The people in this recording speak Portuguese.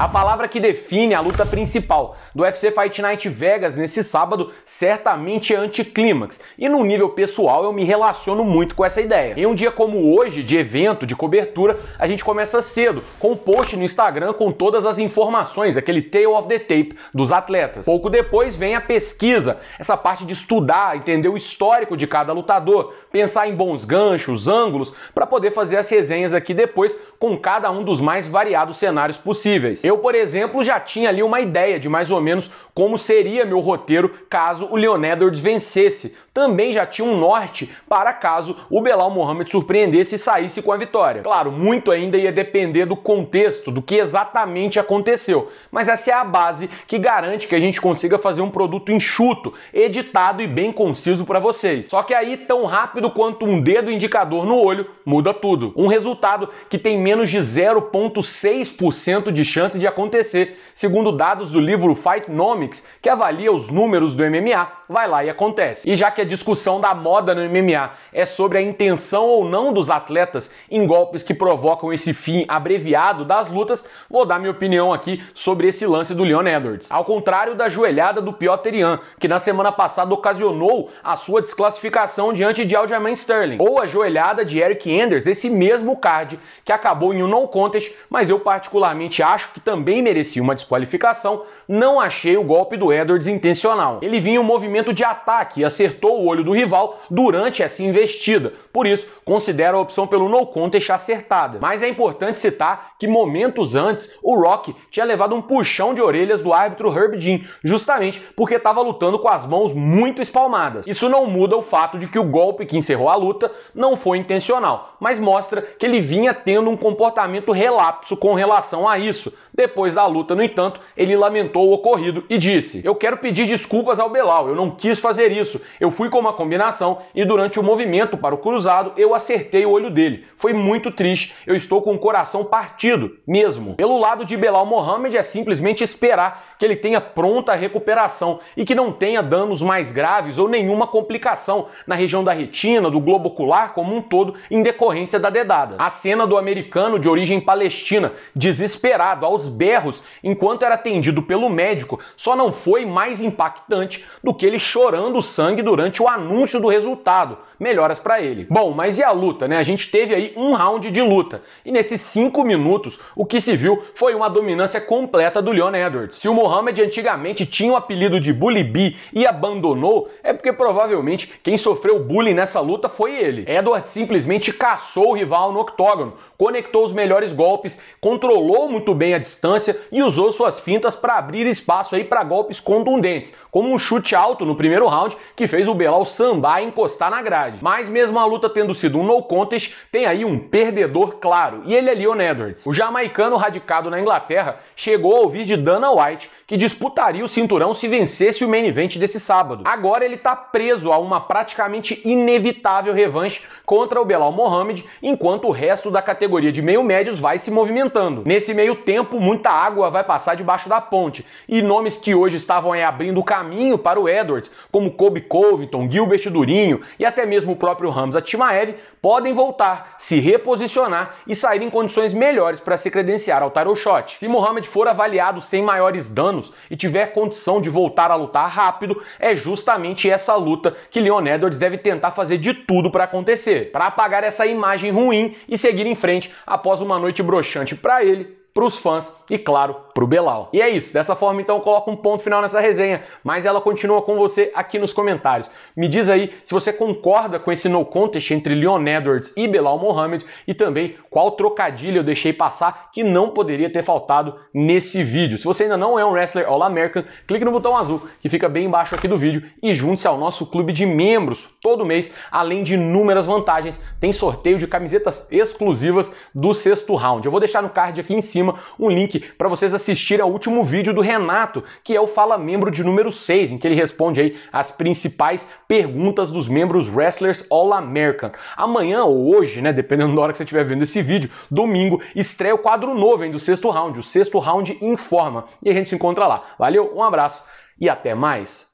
A palavra que define a luta principal do UFC Fight Night Vegas nesse sábado certamente é anticlímax, e no nível pessoal eu me relaciono muito com essa ideia. Em um dia como hoje, de evento, de cobertura, a gente começa cedo, com um post no Instagram com todas as informações, aquele tale of the tape dos atletas. Pouco depois vem a pesquisa, essa parte de estudar, entender o histórico de cada lutador, pensar em bons ganchos, ângulos, para poder fazer as resenhas aqui depois com cada um dos mais variados cenários possíveis. Eu, por exemplo, já tinha ali uma ideia de mais ou menos como seria meu roteiro caso o Leon Edwards vencesse. Também já tinha um norte para caso o Belal Mohamed surpreendesse e saísse com a vitória. Claro, muito ainda ia depender do contexto, do que exatamente aconteceu, mas essa é a base que garante que a gente consiga fazer um produto enxuto, editado e bem conciso para vocês. Só que aí, tão rápido quanto um dedo indicador no olho, muda tudo. Um resultado que tem menos de 0,6% de chance de acontecer, segundo dados do livro Fight Nome Comics, que avalia os números do MMA, vai lá e acontece. E já que a é discussão da moda no MMA é sobre a intenção ou não dos atletas em golpes que provocam esse fim abreviado das lutas, vou dar minha opinião aqui sobre esse lance do Leon Edwards. Ao contrário da joelhada do Piotr Ian, que na semana passada ocasionou a sua desclassificação diante de Aljamain Sterling, ou a joelhada de Eric Anders, esse mesmo card que acabou em um no contest, mas eu particularmente acho que também merecia uma desqualificação, não achei o golpe do Edwards intencional. Ele vinha em um movimento de ataque e acertou o olho do rival durante essa investida. Por isso, considera a opção pelo no contest acertada. Mas é importante citar que momentos antes, o Rock tinha levado um puxão de orelhas do árbitro Herb Dean, justamente porque estava lutando com as mãos muito espalmadas. Isso não muda o fato de que o golpe que encerrou a luta não foi intencional, mas mostra que ele vinha tendo um comportamento relapso com relação a isso. Depois da luta, no entanto, ele lamentou o ocorrido e disse: Eu quero pedir desculpas ao Belal, eu não quis fazer isso. Eu fui com uma combinação e durante o movimento para o cruzado eu acertei o olho dele. Foi muito triste, eu estou com o coração partido, mesmo. Pelo lado de Belal Mohamed é simplesmente esperar que ele tenha pronta recuperação e que não tenha danos mais graves ou nenhuma complicação na região da retina, do globo ocular como um todo, em decorrência da dedada. A cena do americano de origem palestina, desesperado, aos berros, enquanto era atendido pelo médico, só não foi mais impactante do que ele chorando sangue durante o anúncio do resultado melhoras para ele. Bom, mas e a luta, né? A gente teve aí um round de luta e nesses cinco minutos o que se viu foi uma dominância completa do Leon Edwards. Se o Mohamed antigamente tinha o apelido de Bully B e abandonou, é porque provavelmente quem sofreu bullying nessa luta foi ele. Edwards simplesmente caçou o rival no octógono, conectou os melhores golpes, controlou muito bem a distância e usou suas fintas para abrir espaço aí para golpes contundentes, como um chute alto no primeiro round que fez o Belal sambar e encostar na grade. Mas mesmo a luta tendo sido um no contest, tem aí um perdedor claro, e ele é Leon Edwards. O jamaicano radicado na Inglaterra chegou a ouvir de Dana White que disputaria o cinturão se vencesse o main event desse sábado. Agora ele tá preso a uma praticamente inevitável revanche contra o Belal Mohamed, enquanto o resto da categoria de meio médios vai se movimentando. Nesse meio tempo, muita água vai passar debaixo da ponte, e nomes que hoje estavam aí abrindo caminho para o Edwards, como Kobe Covington, Gilbert Durinho e até mesmo mesmo o próprio a Timaev podem voltar, se reposicionar e sair em condições melhores para se credenciar ao title shot. Se Mohamed for avaliado sem maiores danos e tiver condição de voltar a lutar rápido, é justamente essa luta que Leon Edwards deve tentar fazer de tudo para acontecer, para apagar essa imagem ruim e seguir em frente após uma noite broxante para ele, para os fãs e, claro, pro Belal. E é isso, dessa forma então eu coloco um ponto final nessa resenha, mas ela continua com você aqui nos comentários. Me diz aí se você concorda com esse no contest entre Leon Edwards e Belal Mohamed e também qual trocadilho eu deixei passar que não poderia ter faltado nesse vídeo. Se você ainda não é um wrestler All-American, clique no botão azul que fica bem embaixo aqui do vídeo e junte-se ao nosso clube de membros todo mês, além de inúmeras vantagens. Tem sorteio de camisetas exclusivas do sexto round. Eu vou deixar no card aqui em cima um link para vocês assistirem assistir ao último vídeo do Renato, que é o Fala Membro de número 6, em que ele responde aí as principais perguntas dos membros Wrestlers All American. Amanhã ou hoje, né, dependendo da hora que você estiver vendo esse vídeo, domingo, estreia o quadro novo hein, do sexto round, o sexto round informa. E a gente se encontra lá. Valeu, um abraço e até mais!